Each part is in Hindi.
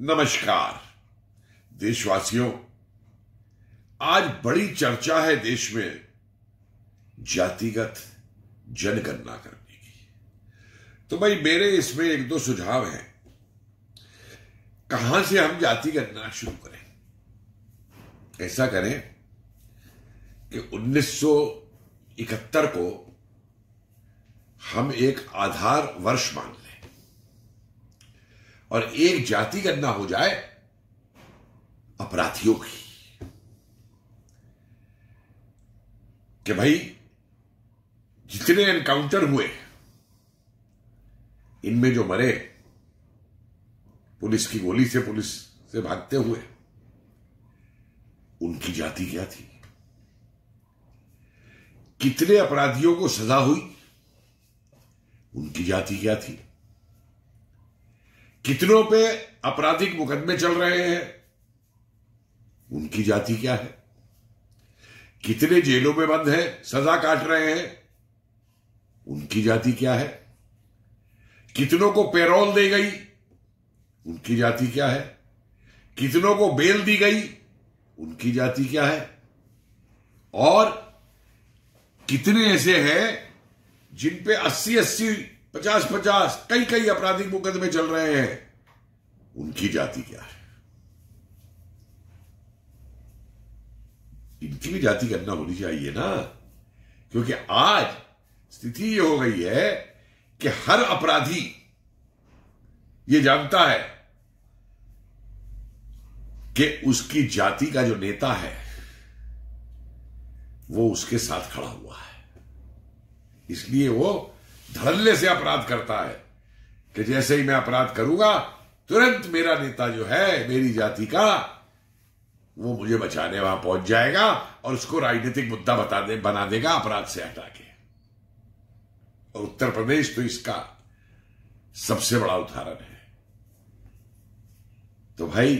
नमस्कार देशवासियों आज बड़ी चर्चा है देश में जातिगत जनगणना करने की तो भाई मेरे इसमें एक दो सुझाव हैं कहां से हम जाति गणना शुरू करें ऐसा करें कि 1971 को हम एक आधार वर्ष मांगे और एक जाति ना हो जाए अपराधियों की कि भाई जितने एनकाउंटर हुए इनमें जो मरे पुलिस की गोली से पुलिस से भागते हुए उनकी जाति क्या थी कितने अपराधियों को सजा हुई उनकी जाति क्या थी कितनों पे आपराधिक मुकदमे चल रहे हैं उनकी जाति क्या है कितने जेलों में बंद हैं सजा काट रहे हैं उनकी जाति क्या है कितनों को पेरोल दे गई उनकी जाति क्या है कितनों को बेल दी गई उनकी जाति क्या है और कितने ऐसे हैं जिन पे अस्सी अस्सी पचास पचास कई कई आपराधिक मुकदमे चल रहे हैं उनकी जाति क्या है इनकी भी जाति गणना होनी चाहिए ना क्योंकि आज स्थिति यह हो गई है कि हर अपराधी यह जानता है कि उसकी जाति का जो नेता है वो उसके साथ खड़ा हुआ है इसलिए वो धड़ल्ले से अपराध करता है कि जैसे ही मैं अपराध करूंगा तुरंत मेरा नेता जो है मेरी जाति का वो मुझे बचाने वहां पहुंच जाएगा और उसको राजनीतिक मुद्दा बता दे बना देगा अपराध से हटा के और उत्तर प्रदेश तो इसका सबसे बड़ा उदाहरण है तो भाई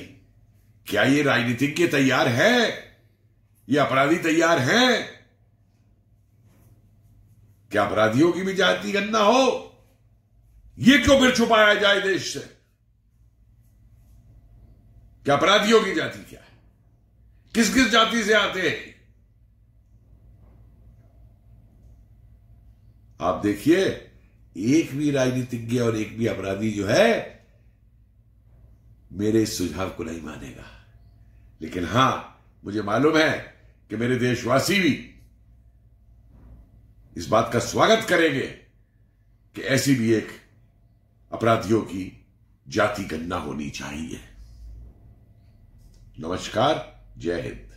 क्या ये राजनीतिज्ञ तैयार है ये अपराधी तैयार हैं क्या अपराधियों की भी जाति गन्ना हो ये क्यों फिर छुपाया जाए देश से क्या अपराधियों की जाति क्या है किस किस जाति से आते हैं आप देखिए एक भी राजनीतिज्ञ और एक भी अपराधी जो है मेरे इस सुझाव को नहीं मानेगा लेकिन हां मुझे मालूम है कि मेरे देशवासी भी इस बात का स्वागत करेंगे कि ऐसी भी एक अपराधियों की जाति गणना होनी चाहिए नमस्कार जय हिंद